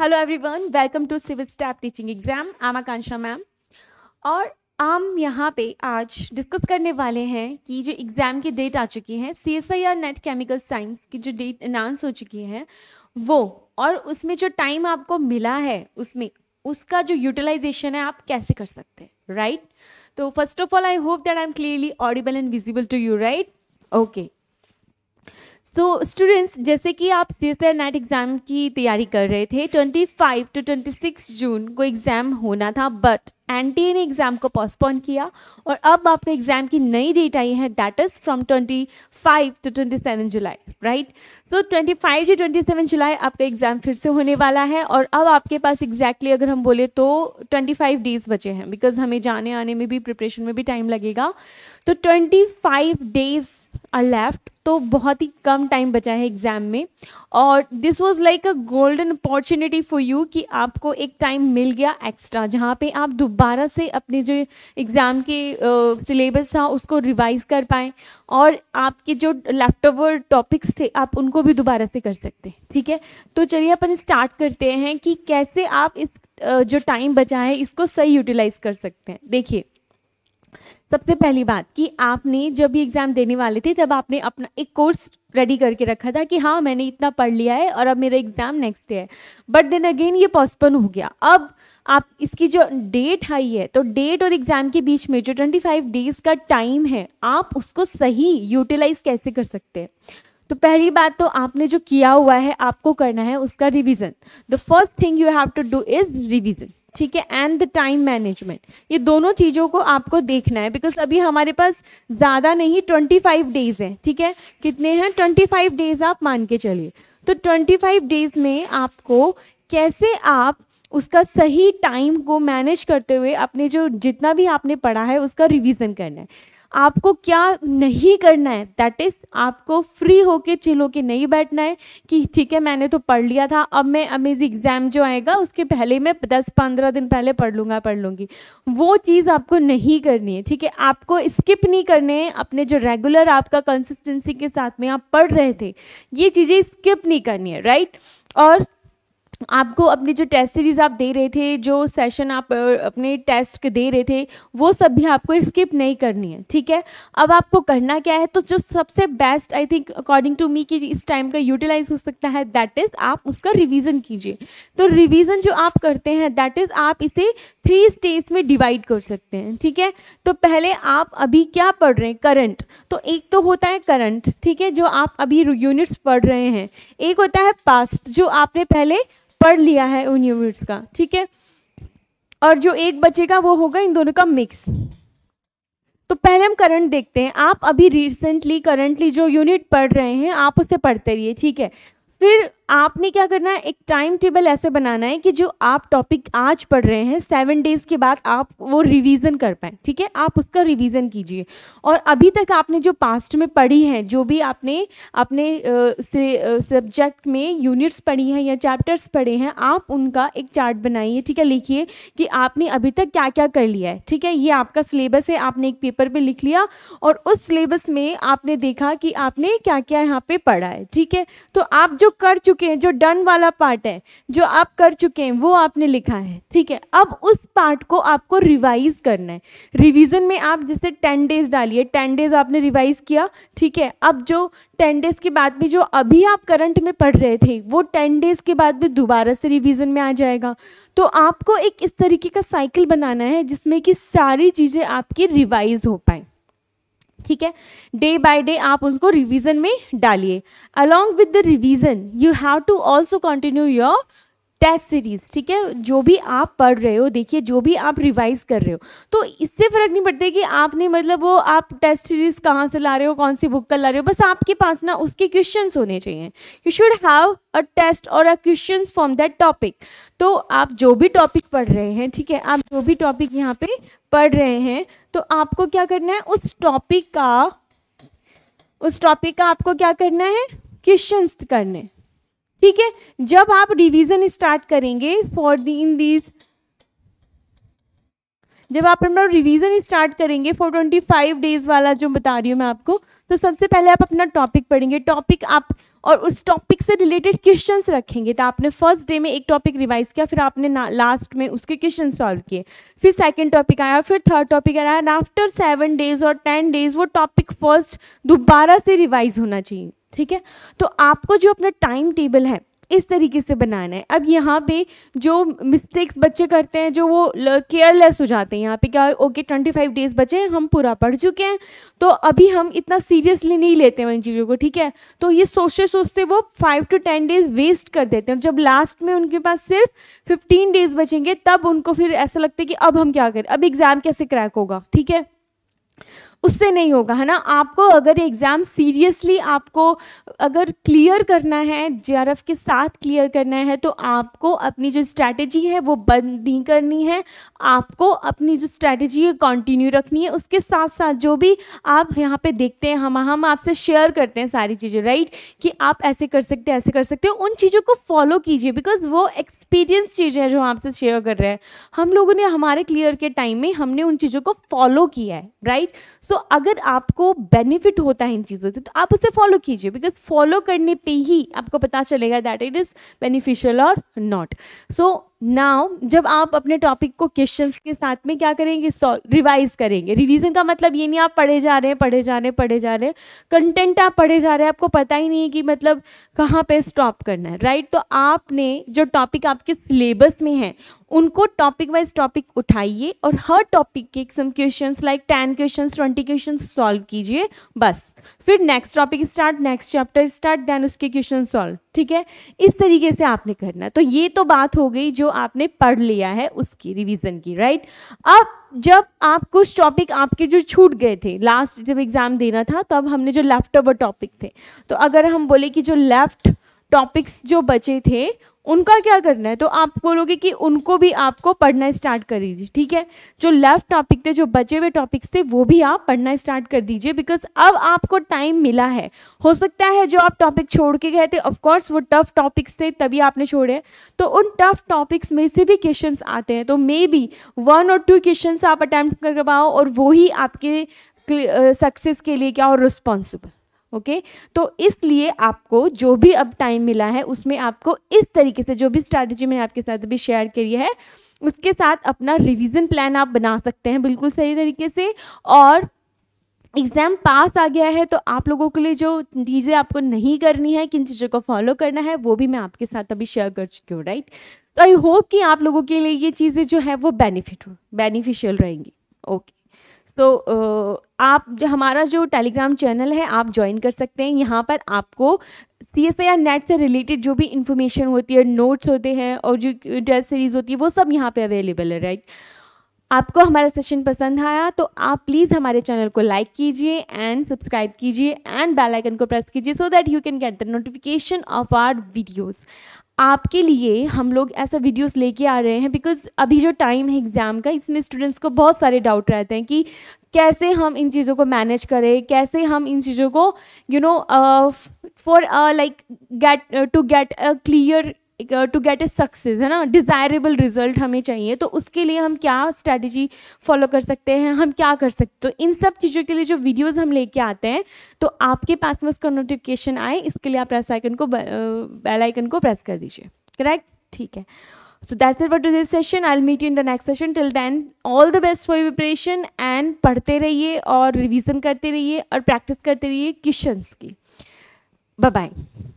Hello everyone welcome to civil staff teaching exam um Akanksha ma'am और हम यहाँ पे आज डिस्कस करने वाले हैं कि जो एग्ज़ाम की डेट आ चुकी है C S I R NET chemical science की जो डेट अनाउंस हो चुकी है वो और उसमें जो टाइम आपको मिला है उसमें उसका जो यूटिलाइजेशन है आप कैसे कर सकते हैं राइट तो first of all I hope that I am clearly audible and visible to you right okay so so, students जैसे कि आप सी एस नेट एग्ज़ाम की तैयारी कर रहे थे 25 टू 26 जून को एग्ज़ाम होना था बट एन टी ए ने एग्ज़ाम को पोस्टपोन किया और अब आपके एग्ज़ाम की नई डेट आई है that is from 25 to 27 July right so 25 to 27 July आपका एग्ज़ाम फिर से होने वाला है और अब आपके पास एग्जैक्टली exactly अगर हम बोले तो 25 डेज बचे हैं बिकॉज हमें जाने आने में भी प्रिपरेशन में भी टाइम लगेगा तो 25 डेज़ आर लेफ्ट तो बहुत ही कम टाइम बचा है एग्ज़ाम में और this was like a golden opportunity for you कि आपको एक टाइम मिल गया एक्स्ट्रा जहाँ पे आप दोबारा से अपने जो एग्ज़ाम के सिलेबस था उसको रिवाइज कर पाएँ और आपके जो लेफ्ट ओवर टॉपिक्स थे आप उनको भी दोबारा से कर सकते हैं ठीक है तो चलिए अपन स्टार्ट करते हैं कि कैसे आप इस जो टाइम बचा है इसको सही यूटिलाइज कर सकते हैं देखिए सबसे पहली बात कि आपने जब भी एग्ज़ाम देने वाले थे तब आपने अपना एक कोर्स रेडी करके रखा था कि हाँ मैंने इतना पढ़ लिया है और अब मेरा एग्ज़ाम नेक्स्ट डे है बट देन अगेन ये पोस्टपोन हो गया अब आप इसकी जो डेट आई है तो डेट और एग्ज़ाम के बीच में जो 25 डेज़ का टाइम है आप उसको सही यूटिलाइज कैसे कर सकते हैं तो पहली बात तो आपने जो किया हुआ है आपको करना है उसका revision the first thing you have to do is revision ठीक है एंड द टाइम मैनेजमेंट ये दोनों चीज़ों को आपको देखना है बिकॉज अभी हमारे पास ज़्यादा नहीं ट्वेंटी फाइव डेज़ है ठीक है कितने हैं ट्वेंटी फाइव डेज़ आप मान के चलिए तो ट्वेंटी फाइव डेज़ में आपको कैसे आप उसका सही टाइम को मैनेज करते हुए अपने जो जितना भी आपने पढ़ा है उसका रिविजन करना है आपको क्या नहीं करना है दैट इज़ आपको फ्री होके चिल होके नहीं बैठना है कि ठीक है मैंने तो पढ़ लिया था अब मैं अमेज एग्ज़ाम जो आएगा उसके पहले मैं दस पंद्रह दिन पहले पढ़ लूँगा पढ़ लूँगी वो चीज़ आपको नहीं करनी है ठीक है आपको स्किप नहीं करने हैं अपने जो रेगुलर आपका कंसिस्टेंसी के साथ में आप पढ़ रहे थे ये चीज़ें स्किप नहीं करनी है राइट और आपको अपने जो टेस्ट सीरीज़ आप दे रहे थे जो सेशन आप अपने टेस्ट के दे रहे थे वो सब भी आपको स्किप नहीं करनी है ठीक है अब आपको करना क्या है तो जो सबसे best I think according to me कि इस टाइम का यूटिलाइज हो सकता है दैट इज़ आप उसका रिवीजन कीजिए तो रिवीजन जो आप करते हैं दैट इज़ आप इसे थ्री स्टेज में डिवाइड कर सकते हैं ठीक है तो पहले आप अभी क्या पढ़ रहे हैं करंट तो एक तो होता है करंट ठीक है जो आप अभी यूनिट्स पढ़ रहे हैं एक होता है पास्ट जो आपने पहले पढ़ लिया है उन यूनिट्स का ठीक है और जो एक का वो होगा इन दोनों का मिक्स तो पहले हम करंट देखते हैं आप अभी रिसेंटली करंटली जो यूनिट पढ़ रहे हैं आप उसे पढ़ते रहिए ठीक है फिर आपने क्या करना है एक टाइम टेबल ऐसे बनाना है कि जो आप टॉपिक आज पढ़ रहे हैं सेवन डेज़ के बाद आप वो रिवीजन कर पाएँ ठीक है आप उसका रिवीजन कीजिए और अभी तक आपने जो पास्ट में पढ़ी है जो भी आपने अपने सब्जेक्ट में यूनिट्स पढ़ी हैं या चैप्टर्स पढ़े हैं आप उनका एक चार्ट बनाइए ठीक है लिखिए कि आपने अभी तक क्या क्या कर लिया है ठीक है ये आपका सिलेबस है आपने एक पेपर पर लिख लिया और उस सिलेबस में आपने देखा कि आपने क्या क्या यहाँ पर पढ़ा है ठीक है तो आप जो कर चुके चुके हैं जो डन वाला पार्ट है जो आप कर चुके हैं वो आपने लिखा है ठीक है अब उस पार्ट को आपको रिवाइज करना है रिवीजन में आप जैसे टेन डेज डालिए टेन डेज आपने रिवाइज किया ठीक है अब जो टेन डेज के बाद में जो अभी आप करंट में पढ़ रहे थे वो टेन डेज के बाद में दोबारा से रिविज़न में आ जाएगा तो आपको एक इस तरीके का साइकिल बनाना है जिसमें कि सारी चीज़ें आपकी रिवाइज हो पाएँ ठीक है डे बाय डे आप उसको रिवीजन में डालिए along with the revision you have to also continue your test series ठीक है जो भी आप पढ़ रहे हो देखिए जो भी आप रिवाइज़ कर रहे हो तो इससे फ़र्क नहीं पड़ता कि आपने मतलब वो आप टेस्ट सीरीज़ कहाँ से ला रहे हो कौन सी बुक का ला रहे हो बस आपके पास ना उसके क्वेश्चन होने चाहिए you should have a test or a question from that topic तो आप जो भी टॉपिक पढ़ रहे हैं ठीक है आप जो भी टॉपिक यहाँ पे पढ़ रहे हैं तो आपको क्या करना है उस टॉपिक का उस टॉपिक का आपको क्या करना है क्वेश्चंस करने ठीक है जब आप रिवीजन स्टार्ट करेंगे फॉर दी इन दीज जब आप अपना रिवीजन स्टार्ट करेंगे फॉर ट्वेंटी फाइव डेज वाला जो बता रही हूँ मैं आपको तो सबसे पहले आप अपना टॉपिक पढ़ेंगे टॉपिक आप और उस टॉपिक से रिलेटेड क्वेश्चंस रखेंगे तो आपने फर्स्ट डे में एक टॉपिक रिवाइज किया फिर आपने लास्ट में उसके क्वेश्चन सॉल्व किए फिर सेकंड टॉपिक आया फिर थर्ड टॉपिक आया आफ्टर सेवन डेज और टेन डेज वो टॉपिक फर्स्ट दोबारा से रिवाइज होना चाहिए ठीक है तो आपको जो अपना टाइम टेबल है इस तरीके से बनाना है अब यहाँ पे जो मिस्टेक्स बच्चे करते हैं जो वो केयरलेस हो जाते हैं यहाँ पे क्या ओके ट्वेंटी फाइव डेज बचे हैं हम पूरा पढ़ चुके हैं तो अभी हम इतना सीरियसली नहीं लेते हैं उन चीज़ों को ठीक है तो ये सोचते सोचते वो five to ten days waste कर देते हैं जब लास्ट में उनके पास सिर्फ फिफ्टीन डेज बचेंगे तब उनको फिर ऐसा लगता है कि अब हम क्या करें अब एग्ज़ाम कैसे क्रैक होगा ठीक है उससे नहीं होगा है ना आपको अगर एग्ज़ाम सीरियसली आपको अगर क्लियर करना है जे के साथ क्लियर करना है तो आपको अपनी जो स्ट्रैटेजी है वो बंद नहीं करनी है आपको अपनी जो स्ट्रैटेजी है कंटिन्यू रखनी है उसके साथ साथ जो भी आप यहाँ पे देखते हैं हम हम आपसे शेयर करते हैं सारी चीज़ें राइट कि आप ऐसे कर सकते ऐसे कर सकते हो उन चीज़ों को फॉलो कीजिए बिकॉज वो एक्सपीरियंस चीज़ें जो आपसे शेयर कर रहे हैं हम लोगों ने हमारे क्लियर के टाइम में हमने उन चीज़ों को फॉलो किया है राइट सो तो so, अगर आपको बेनिफिट होता है इन चीज़ों से तो आप उसे फॉलो कीजिए बिकॉज फॉलो करने पे ही आपको पता चलेगा that it is beneficial or not so now जब आप अपने टॉपिक को क्वेश्चंस के साथ में क्या करेंगे रिवाइज करेंगे रिवीजन का मतलब ये नहीं आप पढ़े जा रहे हैं पढ़े जा रहे हैं पढ़े जा रहे हैं कंटेंट आप पढ़े जा रहे हैं आपको पता ही नहीं है कि मतलब कहाँ पे स्टॉप करना है राइट right? तो आपने जो टॉपिक आपके सिलेबस में है उनको टॉपिक वाइज टॉपिक उठाइए और हर टॉपिक के some question like ten question twenty question solve कीजिए बस फिर next topic start next chapter start then उसके क्वेश्चन सॉल्व ठीक है इस तरीके से आपने करना तो ये तो बात हो गई जो आपने पढ़ लिया है उसकी रिवीजन की राइट अब जब आप कुछ टॉपिक आपके जो छूट गए थे लास्ट जब एग्ज़ाम देना था तो अब हमने जो लेफ्ट ओवर टॉपिक थे तो अगर हम बोले कि जो लेफ्ट टॉपिक्स जो बचे थे उनका क्या करना है तो आप बोलोगे कि उनको भी आपको पढ़ना स्टार्ट कर दीजिए ठीक है जो लेफ्ट टॉपिक थे जो बचे हुए टॉपिक्स थे वो भी आप पढ़ना स्टार्ट कर दीजिए बिकॉज अब आपको टाइम मिला है हो सकता है जो आप टॉपिक छोड़ के गए थे ऑफकोर्स वो टफ टॉपिक्स थे तभी आपने छोड़े तो उन टफ टॉपिक्स में से भी क्वेश्चन आते हैं तो maybe one or two question आप अटैम्प्ट कर पाओ और वो ही आपके सक्सेस के लिए क्या और रिस्पॉन्सिबल ओके तो इसलिए आपको जो भी अब टाइम मिला है उसमें आपको इस तरीके से जो भी स्ट्रैटेजी मैंने आपके साथ अभी शेयर करी है उसके साथ अपना रिवीजन प्लान आप बना सकते हैं बिल्कुल सही तरीके से और एग्ज़ाम पास आ गया है तो आप लोगों के लिए जो चीज़ें आपको नहीं करनी है किन चीज़ों को फॉलो करना है वो भी मैं आपके साथ अभी शेयर कर चुकी हूँ राइट तो आई होप कि आप लोगों के लिए ये चीज़ें जो है वो बेनिफिट हो बेनिफिशियल रहेंगी ओके सो uh, आप जो हमारा जो टेलीग्राम चैनल है आप ज्वाइन कर सकते हैं यहाँ पर आपको C S I R NET से रिलेटेड जो भी इन्फॉर्मेशन होती है नोट्स होते हैं और जो टेस्ट uh, सीरीज़ होती है वो सब यहाँ पे अवेलेबल है राइट आपको हमारा सेशन पसंद आया तो आप प्लीज़ हमारे चैनल को लाइक कीजिए एंड सब्सक्राइब कीजिए एंड बेल आइकन को प्रेस कीजिए so that you can get the notification of our videos आपके लिए हम लोग ऐसा वीडियोस लेके आ रहे हैं बिकॉज अभी जो टाइम है एग्ज़ाम का इसमें स्टूडेंट्स को बहुत सारे डाउट रहते हैं कि कैसे हम इन चीज़ों को मैनेज करें कैसे हम इन चीज़ों को you know for like get to get a clear to get a success है ना डिज़ायरेबल रिजल्ट हमें चाहिए तो उसके लिए हम क्या स्ट्रैटेजी फॉलो कर सकते हैं हम क्या कर सकते हैं तो इन सब चीज़ों के लिए जो वीडियोस हम लेके आते हैं तो आपके पास में उसका नोटिफिकेशन आए इसके लिए आप प्रेस आइकन को बेल uh, आइकन को प्रेस कर दीजिए करेक्ट ठीक है so that it for today's session i'll meet you in the next session till then all the best for your preparation पढ़ते रहिए और रिविजन करते रहिए और प्रैक्टिस करते रहिए क्वेश्चन की बाय बाय